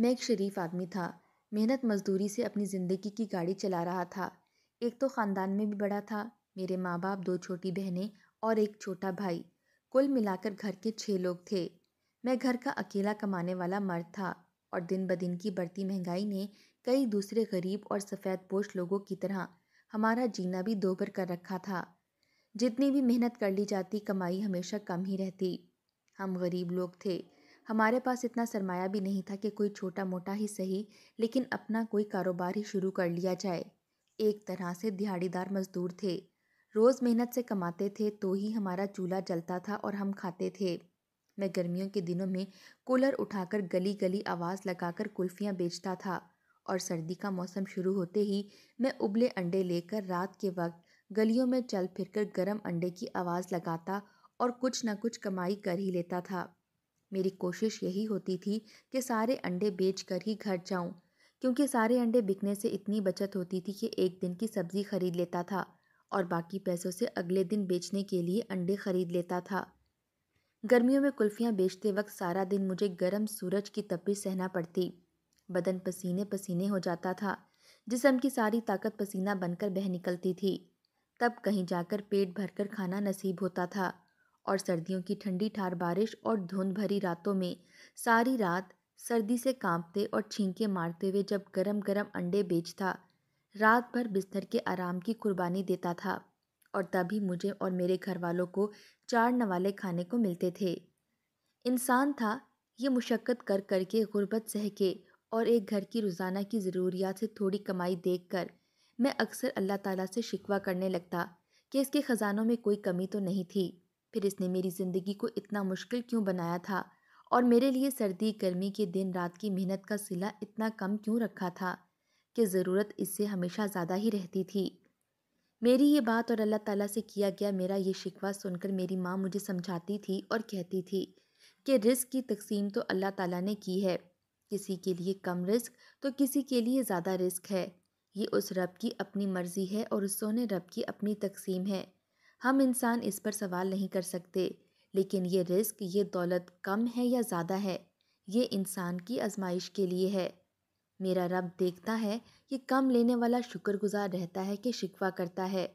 मैं एक शरीफ आदमी था मेहनत मजदूरी से अपनी ज़िंदगी की गाड़ी चला रहा था एक तो ख़ानदान में भी बड़ा था मेरे माँ बाप दो छोटी बहनें और एक छोटा भाई कुल मिलाकर घर के छः लोग थे मैं घर का अकेला कमाने वाला मर्द था और दिन ब दिन की बढ़ती महंगाई ने कई दूसरे गरीब और सफ़ेद पोश लोगों की तरह हमारा जीना भी दोबर कर रखा था जितनी भी मेहनत कर ली जाती कमाई हमेशा कम ही रहती हम गरीब लोग थे हमारे पास इतना सरमाया भी नहीं था कि कोई छोटा मोटा ही सही लेकिन अपना कोई कारोबार ही शुरू कर लिया जाए एक तरह से दिहाड़ीदार मजदूर थे रोज़ मेहनत से कमाते थे तो ही हमारा चूल्हा जलता था और हम खाते थे मैं गर्मियों के दिनों में कूलर उठाकर गली गली आवाज़ लगाकर कुल्फ़ियाँ बेचता था और सर्दी का मौसम शुरू होते ही मैं उबले अंडे लेकर रात के वक्त गलियों में चल फिरकर गर्म अंडे की आवाज़ लगाता और कुछ ना कुछ कमाई कर ही लेता था मेरी कोशिश यही होती थी कि सारे अंडे बेचकर ही घर जाऊं क्योंकि सारे अंडे बिकने से इतनी बचत होती थी कि एक दिन की सब्ज़ी खरीद लेता था और बाकी पैसों से अगले दिन बेचने के लिए अंडे खरीद लेता था गर्मियों में कुल्फ़ियाँ बेचते वक्त सारा दिन मुझे गर्म सूरज की तपिश सहना पड़ती बदन पसीने पसीने हो जाता था जिसम की सारी ताकत पसीना बनकर बह निकलती थी तब कहीं जाकर पेट भरकर खाना नसीब होता था और सर्दियों की ठंडी ठार बारिश और धुंध भरी रातों में सारी रात सर्दी से कांपते और छींके मारते हुए जब गरम गरम अंडे बेचता रात भर बिस्तर के आराम की कुर्बानी देता था और तभी मुझे और मेरे घर वालों को चार नवाले खाने को मिलते थे इंसान था ये मुशक्क़त कर कर के गुर्बत सह के और एक घर की रोज़ाना की ज़रूरियात से थोड़ी कमाई देख कर मैं अक्सर अल्लाह ताला से शिकवा करने लगता कि इसके ख़ज़ानों में कोई कमी तो नहीं थी फिर इसने मेरी ज़िंदगी को इतना मुश्किल क्यों बनाया था और मेरे लिए सर्दी गर्मी के दिन रात की मेहनत का सिला इतना कम क्यों रखा था कि ज़रूरत इससे हमेशा ज़्यादा ही रहती थी मेरी ये बात और अल्लाह ताला से किया गया मेरा ये शिकवा सुनकर मेरी माँ मुझे समझाती थी और कहती थी कि रिस्क की तकसीम तो अल्लाह ताला ने की है किसी के लिए कम रिस्क तो किसी के लिए ज़्यादा रिस्क है ये उस रब की अपनी मर्ज़ी है और उस सोने रब की अपनी तकसीम है हम इंसान इस पर सवाल नहीं कर सकते लेकिन ये रिस्क ये दौलत कम है या ज़्यादा है ये इंसान की आजमाइश के लिए है मेरा रब देखता है कि कम लेने वाला शुक्रगुजार रहता है कि शिकवा करता है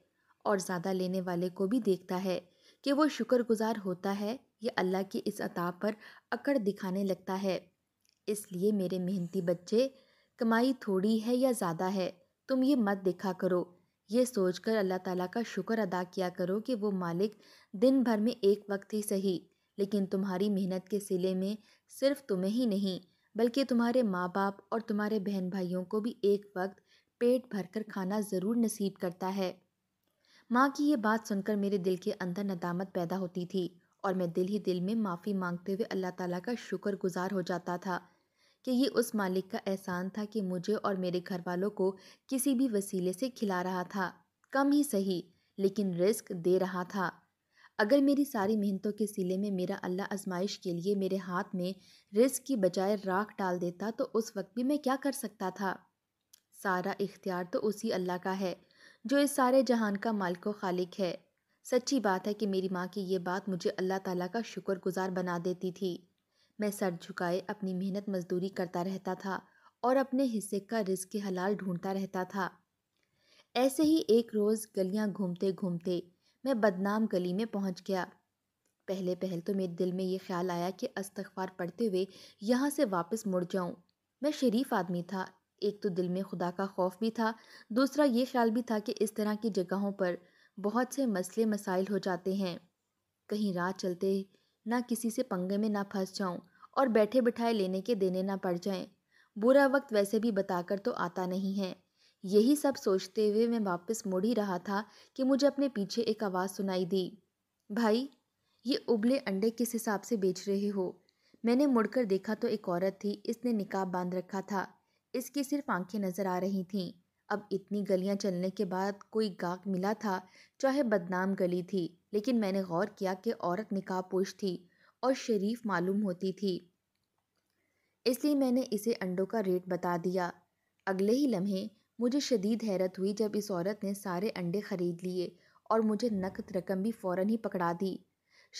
और ज़्यादा लेने वाले को भी देखता है कि वो शुक्रगुजार होता है या अल्लाह की इस अता पर अकड़ दिखाने लगता है इसलिए मेरे मेहनती बच्चे कमाई थोड़ी है या ज़्यादा है तुम ये मत देखा करो ये सोचकर अल्लाह ताला का शुक्र अदा किया करो कि वो मालिक दिन भर में एक वक्त ही सही लेकिन तुम्हारी मेहनत के सिले में सिर्फ तुम्हें ही नहीं बल्कि तुम्हारे माँ बाप और तुम्हारे बहन भाइयों को भी एक वक्त पेट भरकर खाना ज़रूर नसीब करता है माँ की ये बात सुनकर मेरे दिल के अंदर नदामत पैदा होती थी और मैं दिल ही दिल में माफ़ी मांगते हुए अल्लाह ताला का शुक्र गुज़ार हो जाता था कि ये उस मालिक का एहसान था कि मुझे और मेरे घर वालों को किसी भी वसीले से खिला रहा था कम ही सही लेकिन रिस्क दे रहा था अगर मेरी सारी मेहनतों के सिले में मेरा अल्लाह आजमाइश के लिए मेरे हाथ में रिस्क की बजाय राख डाल देता तो उस वक्त भी मैं क्या कर सकता था सारा इख्तियार तो उसी अल्लाह का है जो इस सारे जहान का मालिक खालिक है सच्ची बात है कि मेरी माँ की ये बात मुझे अल्लाह ताला का शुक्रगुजार बना देती थी मैं सर झुकाए अपनी मेहनत मजदूरी करता रहता था और अपने हिस्से का रिस्क के हलाल ढूंढता रहता था ऐसे ही एक रोज़ गलियां घूमते घूमते मैं बदनाम गली में पहुंच गया पहले पहल तो मेरे दिल में ये ख्याल आया कि अस्तगफार पढ़ते हुए यहाँ से वापस मुड़ जाऊँ मैं शरीफ आदमी था एक तो दिल में खुदा का खौफ भी था दूसरा ये ख्याल भी था कि इस तरह की जगहों पर बहुत से मसले मसाइल हो जाते हैं कहीं रात चलते ना किसी से पंगे में ना फंस जाऊँ और बैठे बिठाए लेने के देने ना पड़ जाएं बुरा वक्त वैसे भी बताकर तो आता नहीं है यही सब सोचते हुए मैं वापस मुड़ ही रहा था कि मुझे अपने पीछे एक आवाज़ सुनाई दी भाई ये उबले अंडे किस हिसाब से बेच रहे हो मैंने मुड़कर देखा तो एक औरत थी इसने निकाब बांध रखा था इसकी सिर्फ आंखें नज़र आ रही थीं अब इतनी गलियां चलने के बाद कोई गाक मिला था चाहे बदनाम गली थी लेकिन मैंने गौर किया कि औरत निकाब पोश थी और शरीफ मालूम होती थी इसलिए मैंने इसे अंडों का रेट बता दिया अगले ही लम्हे मुझे शदीद हैरत हुई जब इस औरत ने सारे अंडे ख़रीद लिए और मुझे नकद रकम भी फ़ौर ही पकड़ा दी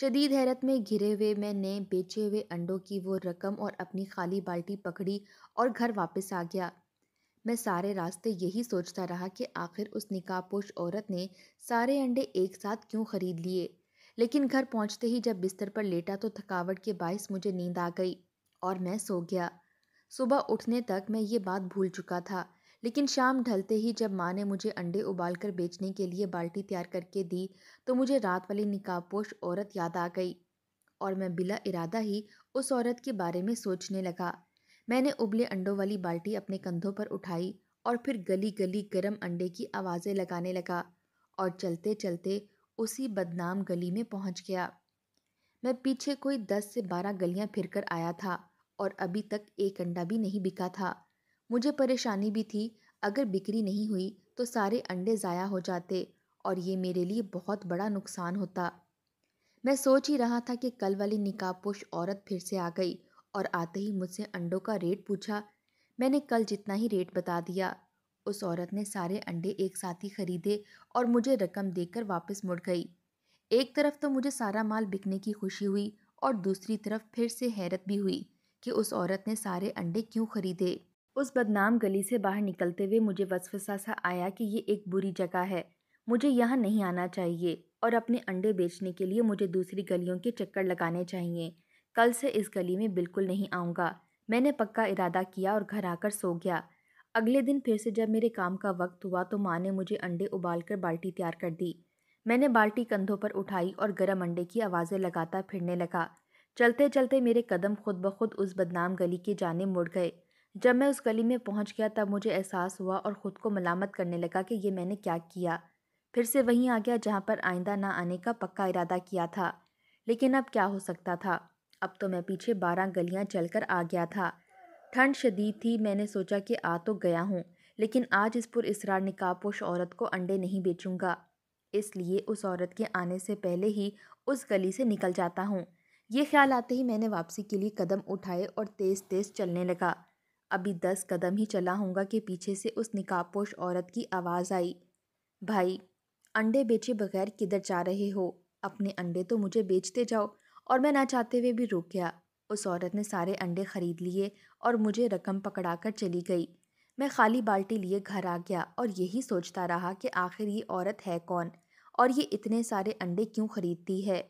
शदीद हैरत में घिरे हुए मैंने बेचे हुए अंडों की वो रकम और अपनी खाली बाल्टी पकड़ी और घर वापस आ गया मैं सारे रास्ते यही सोचता रहा कि आखिर उस निकापोश औरत ने सारे अंडे एक साथ क्यों ख़रीद लिए लेकिन घर पहुंचते ही जब बिस्तर पर लेटा तो थकावट के बायस मुझे नींद आ गई और मैं सो गया सुबह उठने तक मैं ये बात भूल चुका था लेकिन शाम ढलते ही जब माँ ने मुझे अंडे उबाल कर बेचने के लिए बाल्टी तैयार करके दी तो मुझे रात वाली निकापोश औरत याद आ गई और मैं बिला इरादा ही उस औरत के बारे में सोचने लगा मैंने उबले अंडों वाली बाल्टी अपने कंधों पर उठाई और फिर गली गली गर्म अंडे की आवाज़ें लगाने लगा और चलते चलते उसी बदनाम गली में पहुंच गया मैं पीछे कोई दस से बारह गलियां फिरकर आया था और अभी तक एक अंडा भी नहीं बिका था मुझे परेशानी भी थी अगर बिक्री नहीं हुई तो सारे अंडे ज़ाया हो जाते और ये मेरे लिए बहुत बड़ा नुकसान होता मैं सोच ही रहा था कि कल वाली निकाबपोश औरत फिर से आ गई और आते ही मुझसे अंडों का रेट पूछा मैंने कल जितना ही रेट बता दिया उस औरत ने सारे अंडे एक साथ ही खरीदे और मुझे रकम देकर वापस मुड़ गई एक तरफ तो मुझे सारा माल बिकने की खुशी हुई और दूसरी तरफ फिर से हैरत भी हुई कि उस औरत ने सारे अंडे क्यों खरीदे उस बदनाम गली से बाहर निकलते हुए मुझे वसफसा सा आया कि ये एक बुरी जगह है मुझे यहाँ नहीं आना चाहिए और अपने अंडे बेचने के लिए मुझे दूसरी गलियों के चक्कर लगाने चाहिए कल से इस गली में बिल्कुल नहीं आऊँगा मैंने पक्का इरादा किया और घर आकर सो गया अगले दिन फिर से जब मेरे काम का वक्त हुआ तो माँ ने मुझे अंडे उबालकर बाल्टी तैयार कर दी मैंने बाल्टी कंधों पर उठाई और गर्म अंडे की आवाज़ें लगाता फिरने लगा चलते चलते मेरे कदम खुद ब खुद उस बदनाम गली की जाने मुड़ गए जब मैं उस गली में पहुंच गया तब मुझे एहसास हुआ और ख़ुद को मलामत करने लगा कि ये मैंने क्या किया फिर से वहीं आ गया जहाँ पर आइंदा ना आने का पक्का इरादा किया था लेकिन अब क्या हो सकता था अब तो मैं पीछे बारह गलियाँ चलकर आ गया था ठंड शदीद थी मैंने सोचा कि आ तो गया हूँ लेकिन आज इस इसरार निकाबपोश औरत को अंडे नहीं बेचूँगा इसलिए उस औरत के आने से पहले ही उस गली से निकल जाता हूँ ये ख्याल आते ही मैंने वापसी के लिए कदम उठाए और तेज़ तेज़ चलने लगा अभी दस कदम ही चला होगा कि पीछे से उस निकापोश औरत की आवाज़ आई भाई अंडे बेचे बगैर किधर जा रहे हो अपने अंडे तो मुझे बेचते जाओ और मैं ना चाहते हुए भी रुक गया उस औरत ने सारे अंडे खरीद लिए और मुझे रकम पकड़ा कर चली गई मैं खाली बाल्टी लिए घर आ गया और यही सोचता रहा कि आखिर ये औरत है कौन और ये इतने सारे अंडे क्यों खरीदती है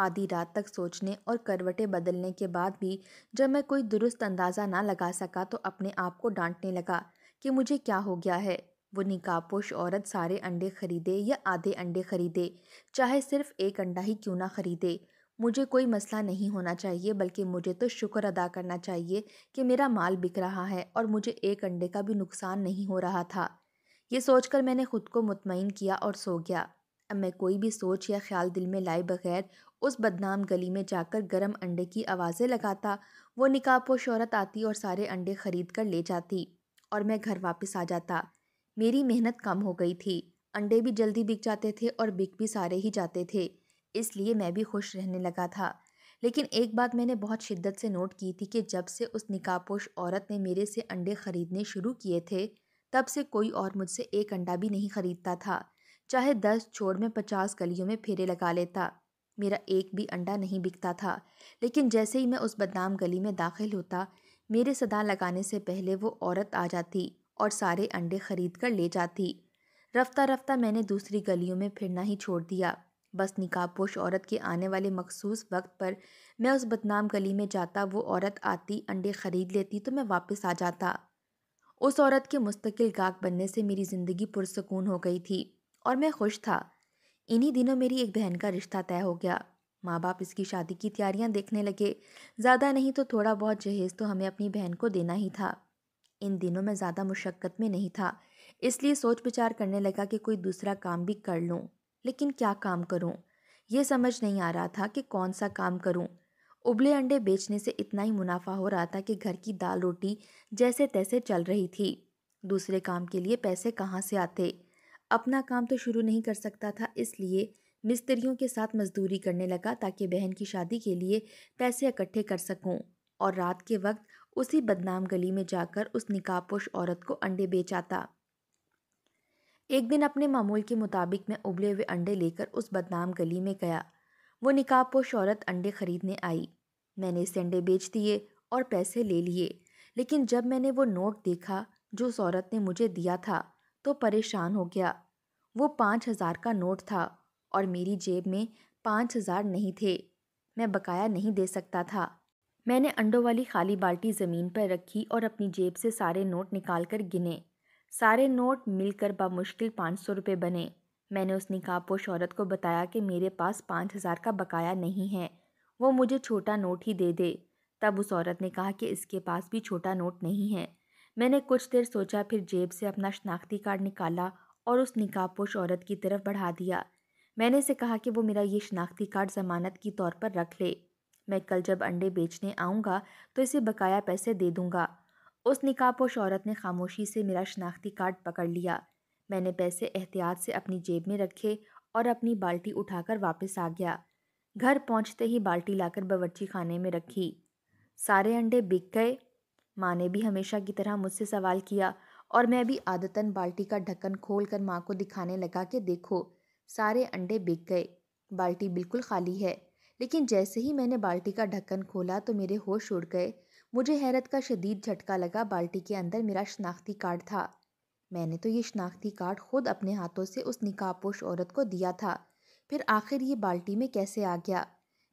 आधी रात तक सोचने और करवटें बदलने के बाद भी जब मैं कोई दुरुस्त अंदाज़ा ना लगा सका तो अपने आप को डांटने लगा कि मुझे क्या हो गया है वो निकापोश औरत सारे अंडे खरीदे या आधे अंडे खरीदे चाहे सिर्फ एक अंडा ही क्यों ना खरीदे मुझे कोई मसला नहीं होना चाहिए बल्कि मुझे तो शुक्र अदा करना चाहिए कि मेरा माल बिक रहा है और मुझे एक अंडे का भी नुकसान नहीं हो रहा था ये सोचकर मैंने खुद को मुतमिन किया और सो गया अब मैं कोई भी सोच या ख्याल दिल में लाए बगैर उस बदनाम गली में जाकर गर्म अंडे की आवाज़ें लगाता वो निकाब व शहरत आती और सारे अंडे खरीद कर ले जाती और मैं घर वापस आ जाता मेरी मेहनत कम हो गई थी अंडे भी जल्दी बिक जाते थे और बिक भी सारे ही जाते थे इसलिए मैं भी खुश रहने लगा था लेकिन एक बात मैंने बहुत शिद्दत से नोट की थी कि जब से उस निकापोश औरत ने मेरे से अंडे ख़रीदने शुरू किए थे तब से कोई और मुझसे एक अंडा भी नहीं ख़रीदता था चाहे दस छोड़ में पचास गलियों में फेरे लगा लेता मेरा एक भी अंडा नहीं बिकता था लेकिन जैसे ही मैं उस बदनाम गली में दाखिल होता मेरे सदा लगाने से पहले वो औरत आ जाती और सारे अंडे खरीद कर ले जाती रफ्ता रफ्ता मैंने दूसरी गलियों में फिरना ही छोड़ दिया बस निकापोश औरत के आने वाले मखसूस वक्त पर मैं उस बदनाम गली में जाता वो औरत आती अंडे ख़रीद लेती तो मैं वापस आ जाता उस औरत के मुस्तकिल गाक बनने से मेरी ज़िंदगी पुरसकून हो गई थी और मैं खुश था इन्हीं दिनों मेरी एक बहन का रिश्ता तय हो गया माँ बाप इसकी शादी की तैयारियाँ देखने लगे ज़्यादा नहीं तो थोड़ा बहुत जहेज़ तो हमें अपनी बहन को देना ही था इन दिनों मैं ज़्यादा मुशक्क़त में नहीं था इसलिए सोच विचार करने लगा कि कोई दूसरा काम भी कर लूँ लेकिन क्या काम करूँ ये समझ नहीं आ रहा था कि कौन सा काम करूँ उबले अंडे बेचने से इतना ही मुनाफा हो रहा था कि घर की दाल रोटी जैसे तैसे चल रही थी दूसरे काम के लिए पैसे कहाँ से आते अपना काम तो शुरू नहीं कर सकता था इसलिए मिस्त्रियों के साथ मजदूरी करने लगा ताकि बहन की शादी के लिए पैसे इकट्ठे कर सकूं और रात के वक्त उसी बदनाम गली में जाकर उस निकापोश औरत को अंडे बेच आता एक दिन अपने मामूल के मुताबिक मैं उबले हुए अंडे लेकर उस बदनाम गली में गया वो निकापोश औरत अंडे खरीदने आई मैंने इसे अंडे बेच दिए और पैसे ले लिए लेकिन जब मैंने वो नोट देखा जो उस औरत ने मुझे दिया था तो परेशान हो गया वो पाँच हज़ार का नोट था और मेरी जेब में पाँच हज़ार नहीं थे मैं बकाया नहीं दे सकता था मैंने अंडों वाली खाली बाल्टी ज़मीन पर रखी और अपनी जेब से सारे नोट निकाल कर गिने सारे नोट मिलकर बामुश्किल पाँच सौ रुपये बने मैंने उस निकापोश औरत को बताया कि मेरे पास पाँच हज़ार का बकाया नहीं है वो मुझे छोटा नोट ही दे दे तब उस औरत ने कहा कि इसके पास भी छोटा नोट नहीं है मैंने कुछ देर सोचा फिर जेब से अपना शनाख्ती कार्ड निकाला और उस निकापोश औरत की तरफ बढ़ा दिया मैंने इसे कहा कि वो मेरा ये शनाख्ती कार्ड जमानत की तौर पर रख ले मैं कल जब अंडे बेचने आऊँगा तो इसे बकाया पैसे दे दूँगा उस निकापोश औरत ने खामोशी से मेरा शनाख्ती कार्ड पकड़ लिया मैंने पैसे एहतियात से अपनी जेब में रखे और अपनी बाल्टी उठाकर वापस आ गया घर पहुंचते ही बाल्टी लाकर बावर्ची खाने में रखी सारे अंडे बिक गए माँ ने भी हमेशा की तरह मुझसे सवाल किया और मैं भी आदतन बाल्टी का ढक्कन खोल कर माँ को दिखाने लगा कि देखो सारे अंडे बिक गए बाल्टी बिल्कुल खाली है लेकिन जैसे ही मैंने बाल्टी का ढक्कन खोला तो मेरे होश उड़ गए मुझे हैरत का शदीद झटका लगा बाल्टी के अंदर मेरा शनाख्ती कार्ड था मैंने तो ये शनाख्ती कार्ड खुद अपने हाथों से उस निकापोश औरत को दिया था फिर आखिर ये बाल्टी में कैसे आ गया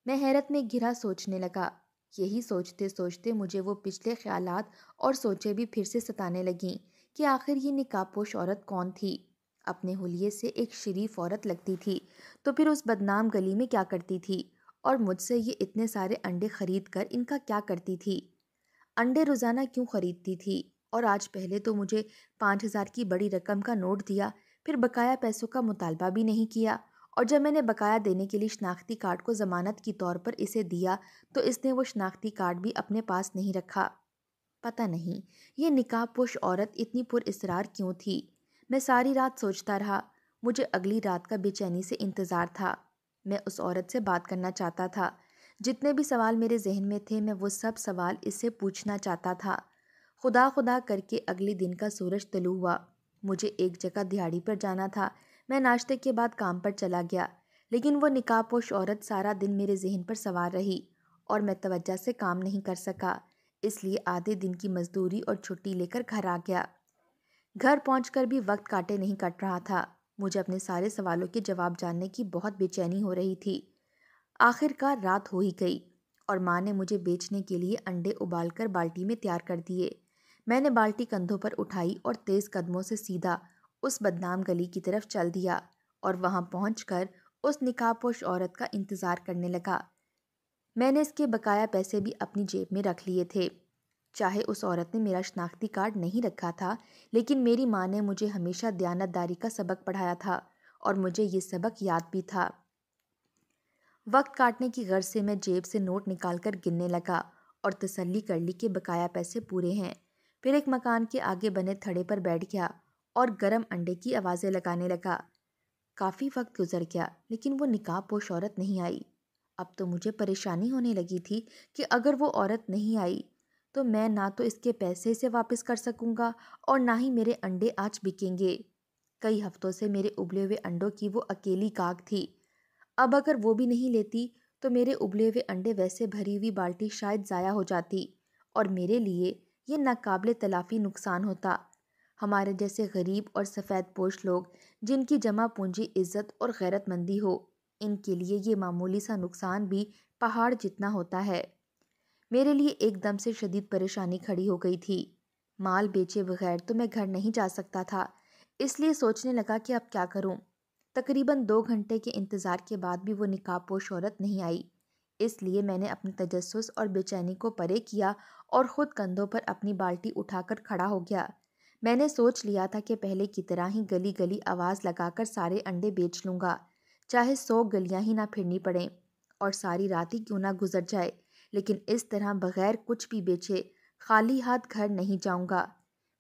मैं हैरत में घिरा सोचने लगा यही सोचते सोचते मुझे वो पिछले ख्याल और सोचें भी फिर से सताने लगीं कि आखिर ये निकापोश औरत कौन थी अपने हुलिये से एक शरीफ औरत लगती थी तो फिर उस बदनाम गली में क्या करती थी और मुझसे ये इतने सारे अंडे खरीद कर इनका क्या करती थी अंडे रोज़ाना क्यों ख़रीदती थी और आज पहले तो मुझे पाँच हज़ार की बड़ी रकम का नोट दिया फिर बकाया पैसों का मुतालबा भी नहीं किया और जब मैंने बकाया देने के लिए शनाख्ती कार्ड को ज़मानत के तौर पर इसे दिया तो इसने वो शनाख्ती कार्ड भी अपने पास नहीं रखा पता नहीं ये निकाबपोश औरत इतनी पुरसरार क्यों थी मैं सारी रात सोचता रहा मुझे अगली रात का बेचैनी से इंतज़ार था मैं उस औरत से बात करना चाहता था जितने भी सवाल मेरे जहन में थे मैं वो सब सवाल इससे पूछना चाहता था खुदा खुदा करके अगले दिन का सूरज तलू हुआ मुझे एक जगह दिहाड़ी पर जाना था मैं नाश्ते के बाद काम पर चला गया लेकिन वो निकापोश औरत सारा दिन मेरे जहन पर सवार रही और मैं तवज्जा से काम नहीं कर सका इसलिए आधे दिन की मजदूरी और छुट्टी लेकर घर आ गया घर पहुँच भी वक्त काटे नहीं कट रहा था मुझे अपने सारे सवालों के जवाब जानने की बहुत बेचैनी हो रही थी आखिरकार रात हो ही गई और माँ ने मुझे बेचने के लिए अंडे उबालकर बाल्टी में तैयार कर दिए मैंने बाल्टी कंधों पर उठाई और तेज़ कदमों से सीधा उस बदनाम गली की तरफ चल दिया और वहाँ पहुँच उस निकापोश औरत का इंतज़ार करने लगा मैंने इसके बकाया पैसे भी अपनी जेब में रख लिए थे चाहे उस औरत ने मेरा शनाख्ती कार्ड नहीं रखा था लेकिन मेरी माँ ने मुझे हमेशा दयानतदारी का सबक पढ़ाया था और मुझे ये सबक याद भी था वक्त काटने की गर्ज से मैं जेब से नोट निकाल कर गिनने लगा और तसल्ली कर ली कि बकाया पैसे पूरे हैं फिर एक मकान के आगे बने थड़े पर बैठ गया और गरम अंडे की आवाज़ें लगाने लगा काफ़ी वक्त गुजर गया लेकिन वो निकाब पोश औरत नहीं आई अब तो मुझे परेशानी होने लगी थी कि अगर वो औरत नहीं आई तो मैं ना तो इसके पैसे से वापस कर सकूँगा और ना ही मेरे अंडे आज बिकेंगे कई हफ्तों से मेरे उबले हुए अंडों की वो अकेली काग थी अब अगर वो भी नहीं लेती तो मेरे उबले हुए अंडे वैसे भरी हुई बाल्टी शायद ज़ाया हो जाती और मेरे लिए ये नाकबले तलाफ़ी नुकसान होता हमारे जैसे गरीब और सफ़ेद पोश लोग जिनकी जमा पूंजी इज़्ज़त और गैरतमंदी हो इनके लिए ये मामूली सा नुकसान भी पहाड़ जितना होता है मेरे लिए एकदम से शदीद परेशानी खड़ी हो गई थी माल बेचे बगैर तो मैं घर नहीं जा सकता था इसलिए सोचने लगा कि अब क्या करूं। तकरीबन दो घंटे के इंतज़ार के बाद भी वो निकाबपोश औरत नहीं आई इसलिए मैंने अपने तजस और बेचैनी को परे किया और ख़ुद कंधों पर अपनी बाल्टी उठाकर खड़ा हो गया मैंने सोच लिया था कि पहले की तरह ही गली गली आवाज़ लगाकर सारे अंडे बेच लूँगा चाहे सौ गलियाँ ही ना फिरनी पड़ें और सारी रात ही क्यों ना गुजर जाए लेकिन इस तरह बगैर कुछ भी बेचे खाली हाथ घर नहीं जाऊँगा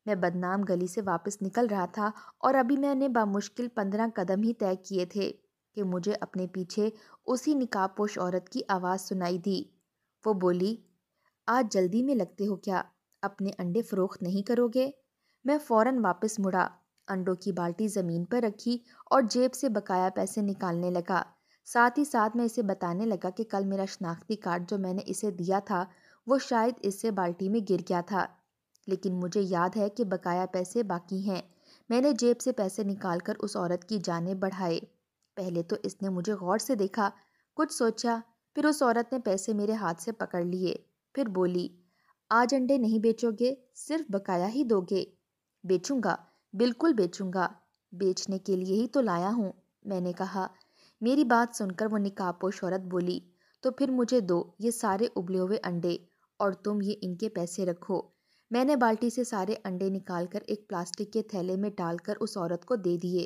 मैं बदनाम गली से वापस निकल रहा था और अभी मैंने बामुश्किल पंद्रह कदम ही तय किए थे कि मुझे अपने पीछे उसी निकापोश औरत की आवाज़ सुनाई दी वो बोली आज जल्दी में लगते हो क्या अपने अंडे फ़रोख्त नहीं करोगे मैं फ़ौरन वापस मुड़ा अंडों की बाल्टी ज़मीन पर रखी और जेब से बकाया पैसे निकालने लगा साथ ही साथ मैं इसे बताने लगा कि कल मेरा शनाख्ती कार्ड जो मैंने इसे दिया था वो शायद इससे बाल्टी में गिर गया था लेकिन मुझे याद है कि बकाया पैसे बाकी हैं मैंने जेब से पैसे निकाल कर उस औरत की जाने बढ़ाए पहले तो इसने मुझे गौर से देखा कुछ सोचा फिर उस औरत ने पैसे मेरे हाथ से पकड़ लिए फिर बोली आज अंडे नहीं बेचोगे सिर्फ बकाया ही दोगे बेचूंगा बिल्कुल बेचूंगा बेचने के लिए ही तो लाया हूँ मैंने कहा मेरी बात सुनकर वो निकापोश औरत बोली तो फिर मुझे दो ये सारे उबले हुए अंडे और तुम ये इनके पैसे रखो मैंने बाल्टी से सारे अंडे निकालकर एक प्लास्टिक के थैले में डालकर उस औरत को दे दिए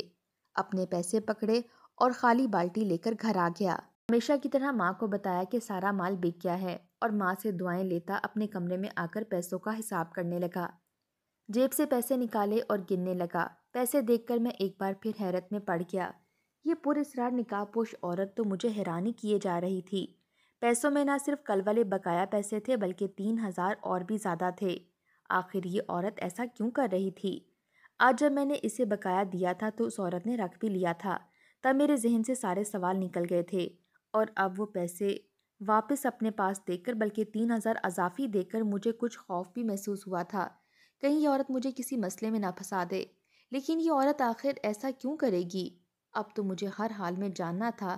अपने पैसे पकड़े और खाली बाल्टी लेकर घर आ गया हमेशा की तरह माँ को बताया कि सारा माल बिक गया है और माँ से दुआएं लेता अपने कमरे में आकर पैसों का हिसाब करने लगा जेब से पैसे निकाले और गिनने लगा पैसे देखकर मैं एक बार फिर हैरत में पड़ गया ये पुरस्रार निकापोश औरत तो मुझे हैरानी किए जा रही थी पैसों में ना सिर्फ कल वाले बकाया पैसे थे बल्कि तीन हज़ार और भी ज़्यादा थे आखिर ये औरत ऐसा क्यों कर रही थी आज जब मैंने इसे बकाया दिया था तो उस औरत ने रख भी लिया था तब मेरे जहन से सारे सवाल निकल गए थे और अब वो पैसे वापस अपने पास देकर बल्कि तीन हज़ार अजाफी देकर मुझे कुछ खौफ भी महसूस हुआ था कहीं ये औरत मुझे किसी मसले में ना फंसा दे लेकिन ये औरत आखिर ऐसा क्यों करेगी अब तो मुझे हर हाल में जानना था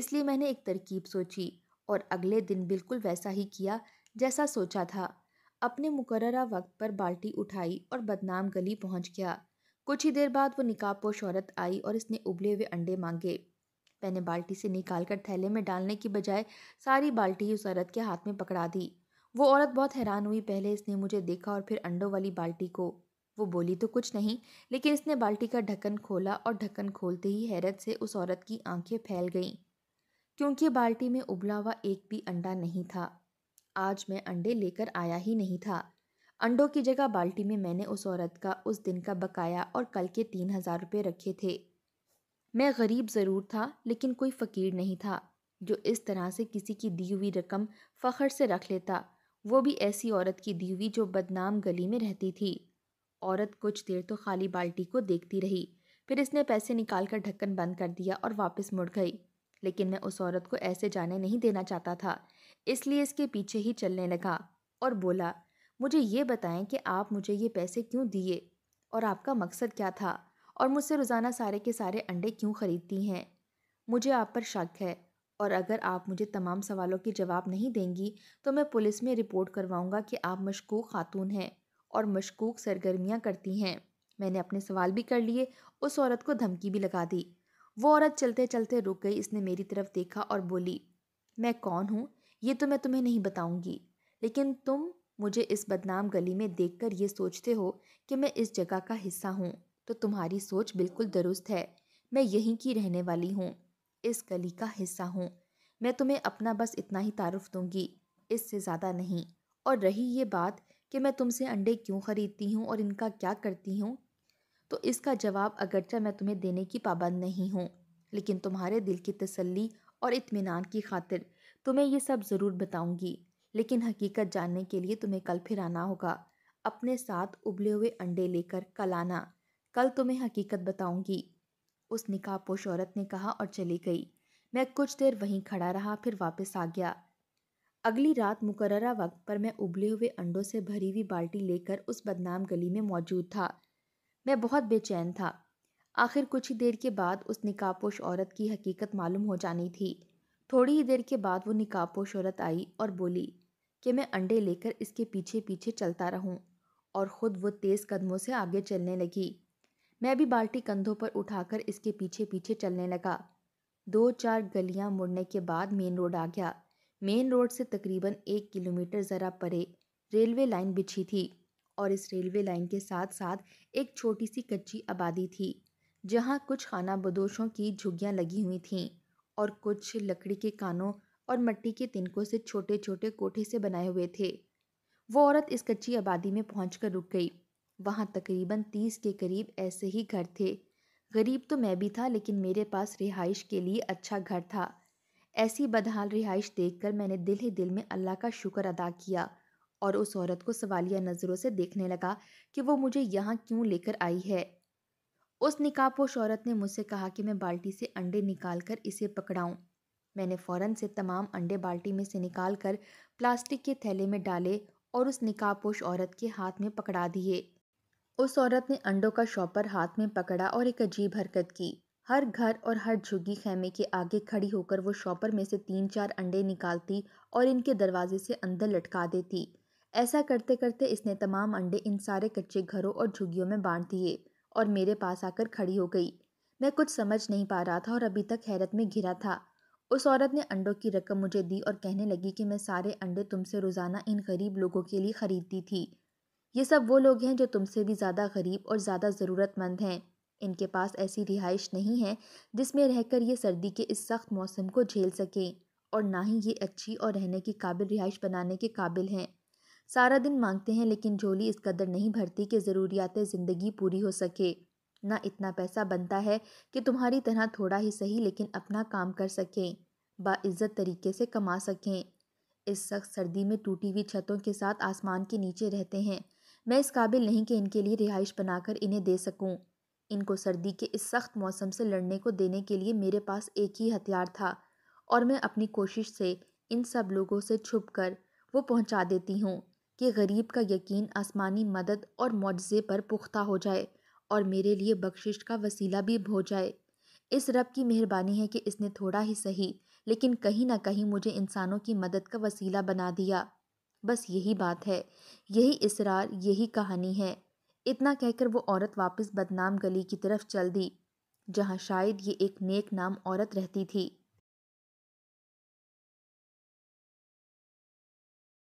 इसलिए मैंने एक तरकीब सोची और अगले दिन बिल्कुल वैसा ही किया जैसा सोचा था अपने मुकर्रा वक्त पर बाल्टी उठाई और बदनाम गली पहुंच गया कुछ ही देर बाद वो पोश औरत आई और इसने उबले हुए अंडे मांगे मैंने बाल्टी से निकालकर थैले में डालने की बजाय सारी बाल्टी उस औरत के हाथ में पकड़ा दी वो औरत बहुत हैरान हुई पहले इसने मुझे देखा और फिर अंडों वाली बाल्टी को वो बोली तो कुछ नहीं लेकिन इसने बाल्टी का ढक्कन खोला और ढक्कन खोलते ही हैरत से उस औरत की आंखें फैल गईं क्योंकि बाल्टी में उबला हुआ एक भी अंडा नहीं था आज मैं अंडे लेकर आया ही नहीं था अंडों की जगह बाल्टी में मैंने उस औरत का उस दिन का बकाया और कल के तीन हज़ार रुपये रखे थे मैं गरीब ज़रूर था लेकिन कोई फ़कीर नहीं था जो इस तरह से किसी की दी हुई रकम फ़खर से रख लेता वो भी ऐसी औरत की दी हुई जो बदनाम गली में रहती थी औरत कुछ देर तो खाली बाल्टी को देखती रही फिर इसने पैसे निकाल कर ढक्कन बंद कर दिया और वापस मुड़ गई लेकिन मैं उस औरत को ऐसे जाने नहीं देना चाहता था इसलिए इसके पीछे ही चलने लगा और बोला मुझे ये बताएं कि आप मुझे ये पैसे क्यों दिए और आपका मकसद क्या था और मुझसे रोज़ाना सारे के सारे अंडे क्यों ख़रीदती हैं मुझे आप पर शक है और अगर आप मुझे तमाम सवालों के जवाब नहीं देंगी तो मैं पुलिस में रिपोर्ट करवाऊँगा कि आप मशकूक खातून हैं और मशकूक सरगर्मियाँ करती हैं मैंने अपने सवाल भी कर लिए उस औरत को धमकी भी लगा दी वो औरत चलते चलते रुक गई इसने मेरी तरफ देखा और बोली मैं कौन हूँ ये तो मैं तुम्हें नहीं बताऊँगी लेकिन तुम मुझे इस बदनाम गली में कर ये सोचते हो कि मैं इस जगह का हिस्सा हूँ तो तुम्हारी सोच बिल्कुल दुरुस्त है मैं यहीं की रहने वाली हूँ इस गली का हिस्सा हूँ मैं तुम्हें अपना बस इतना ही तारुफ दूंगी इससे ज़्यादा नहीं और रही ये बात कि मैं तुमसे अंडे क्यों ख़रीदती हूँ और इनका क्या करती हूँ तो इसका जवाब अगरचे मैं तुम्हें देने की पाबंद नहीं हूँ लेकिन तुम्हारे दिल की तसल्ली और इत्मीनान की खातिर तुम्हें ये सब ज़रूर बताऊँगी लेकिन हकीकत जानने के लिए तुम्हें कल फिर आना होगा अपने साथ उबले हुए अंडे लेकर कल आना कल तुम्हें हकीकत बताऊँगी उस निकापोश औरत ने कहा और चली गई मैं कुछ देर वहीं खड़ा रहा फिर वापस आ गया अगली रात मुकर्रा वक्त पर मैं उबले हुए अंडों से भरी हुई बाल्टी लेकर उस बदनाम गली में मौजूद था मैं बहुत बेचैन था आखिर कुछ ही देर के बाद उस निकापोश औरत की हकीकत मालूम हो जानी थी थोड़ी ही देर के बाद वो निकापोश औरत आई और बोली कि मैं अंडे लेकर इसके पीछे पीछे चलता रहूं और ख़ुद वो तेज़ कदमों से आगे चलने लगी मैं भी बाल्टी कंधों पर उठाकर इसके पीछे पीछे चलने लगा दो चार गलियां मुड़ने के बाद मेन रोड आ गया मेन रोड से तकरीबन एक किलोमीटर ज़रा परे रेलवे लाइन बिछी थी और इस रेलवे लाइन के साथ साथ एक छोटी सी कच्ची आबादी थी जहाँ कुछ खाना बदोशों की झुग्गियाँ लगी हुई थीं और कुछ लकड़ी के कानों और मट्टी के तिनकों से छोटे छोटे कोठे से बनाए हुए थे वो औरत इस कच्ची आबादी में पहुँच रुक गई वहाँ तकरीबन तीस के करीब ऐसे ही घर थे गरीब तो मैं भी था लेकिन मेरे पास रिहाइश के लिए अच्छा घर था ऐसी बदहाल रिहाइश देखकर मैंने दिल ही दिल में अल्लाह का शुक्र अदा किया और उस औरत को सवालिया नज़रों से देखने लगा कि वो मुझे यहाँ क्यों लेकर आई है उस निकापोश औरत ने मुझसे कहा कि मैं बाल्टी से अंडे निकाल कर इसे पकड़ाऊँ मैंने फ़ौरन से तमाम अंडे बाल्टी में से निकाल कर प्लास्टिक के थैले में डाले और उस निकापोश औरत के हाथ में पकड़ा दिए उस औरत ने अंडों का शॉपर हाथ में पकड़ा और एक अजीब हरकत की हर घर और हर झुग्गी खेमे के आगे खड़ी होकर वो शॉपर में से तीन चार अंडे निकालती और इनके दरवाजे से अंदर लटका देती ऐसा करते करते इसने तमाम अंडे इन सारे कच्चे घरों और झुग्गियों में बांट दिए और मेरे पास आकर खड़ी हो गई मैं कुछ समझ नहीं पा रहा था और अभी तक हैरत में घिरा था उस औरत ने अंडों की रकम मुझे दी और कहने लगी कि मैं सारे अंडे तुमसे रोज़ाना इन गरीब लोगों के लिए ख़रीदती थी ये सब वो लोग हैं जो तुमसे भी ज़्यादा गरीब और ज़्यादा ज़रूरतमंद हैं इनके पास ऐसी रिहाइश नहीं है जिसमें रहकर ये सर्दी के इस सख्त मौसम को झेल सकें और ना ही ये अच्छी और रहने की काबिल रिहाइश बनाने के काबिल हैं सारा दिन मांगते हैं लेकिन झोली इस कदर नहीं भरती कि ज़रूरियात ज़िंदगी पूरी हो सके ना इतना पैसा बनता है कि तुम्हारी तरह थोड़ा ही सही लेकिन अपना काम कर सकें बाज़्ज़त तरीके से कमा सकें इस सख्त सर्दी में टूटी हुई छतों के साथ आसमान के नीचे रहते हैं मैं इस काबिल नहीं कि इनके लिए रिहाइश बनाकर इन्हें दे सकूं। इनको सर्दी के इस सख्त मौसम से लड़ने को देने के लिए मेरे पास एक ही हथियार था और मैं अपनी कोशिश से इन सब लोगों से छुप कर वो पहुँचा देती हूँ कि गरीब का यकीन आसमानी मदद और मुआवजे पर पुख्ता हो जाए और मेरे लिए बख्शिश का वसीला भी हो जाए इस रब की मेहरबानी है कि इसने थोड़ा ही सही लेकिन कहीं ना कहीं मुझे इंसानों की मदद का वसीला बना दिया बस यही बात है यही इसरार यही कहानी है इतना कहकर वो औरत वापस बदनाम गली की तरफ चल दी जहाँ शायद ये एक नेक नाम औरत रहती थी